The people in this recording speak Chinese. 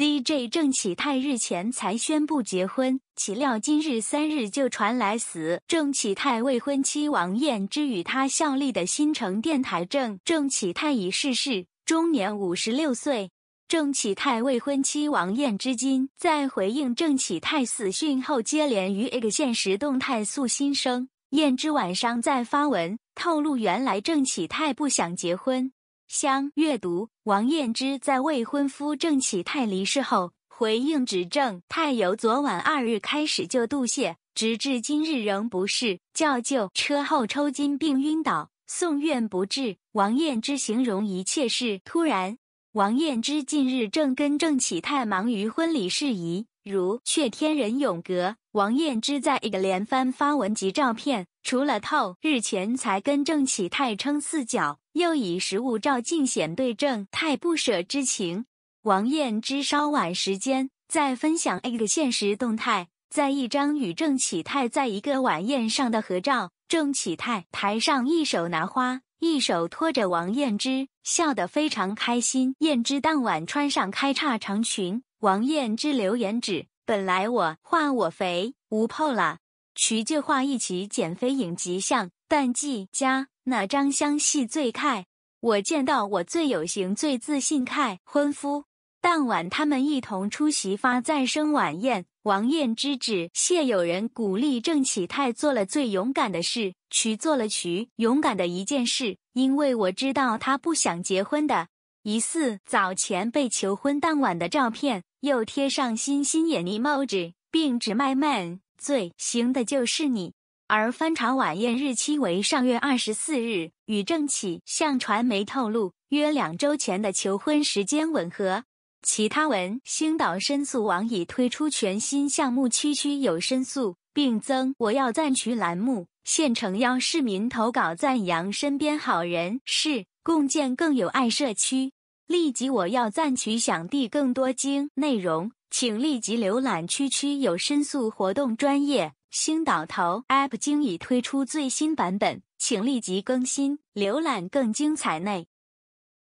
d j 郑启泰日前才宣布结婚，岂料今日三日就传来死。郑启泰未婚妻王燕之与他效力的新城电台郑郑启泰已逝世，终年五十六岁。郑启泰未婚妻王燕之今在回应郑启泰死讯后，接连于 X 现实动态诉心声。燕之晚上在发文透露，原来郑启泰不想结婚。相阅读王彦之在未婚夫郑启泰离世后回应指郑泰由昨晚二日开始就肚泻，直至今日仍不适，叫救车后抽筋并晕倒送院不治。王彦之形容一切事突然。王彦之近日正跟郑启泰忙于婚礼事宜，如却天人永隔。王燕之在一个连番发文及照片，除了透日前才跟郑启泰称四角，又以实物照尽显对郑泰不舍之情。王燕之稍晚时间在分享一个现实动态，在一张与郑启泰在一个晚宴上的合照，郑启泰台上一手拿花，一手托着王燕之，笑得非常开心。燕之当晚穿上开叉长裙，王燕之留言指。本来我画我肥无泡啦，徐就画一起减肥影集像，淡季家那张相戏最开？我见到我最有型、最自信态婚夫。当晚他们一同出席发再生晚宴，王燕之指谢友人鼓励郑启泰做了最勇敢的事，徐做了徐勇敢的一件事，因为我知道他不想结婚的。疑似早前被求婚当晚的照片。又贴上新新眼力帽子，并只卖 man 最行的就是你。而翻查晚宴日期为上月二十四日，与郑启向传媒透露约两周前的求婚时间吻合。其他文，星岛申诉网已推出全新项目“区区有申诉”，并增“我要赞取栏目，现诚邀市民投稿赞扬身边好人事，共建更有爱社区。立即我要赞取享地更多精内容，请立即浏览。区区有申诉活动，专业星导头 app 经已推出最新版本，请立即更新浏览更精彩内。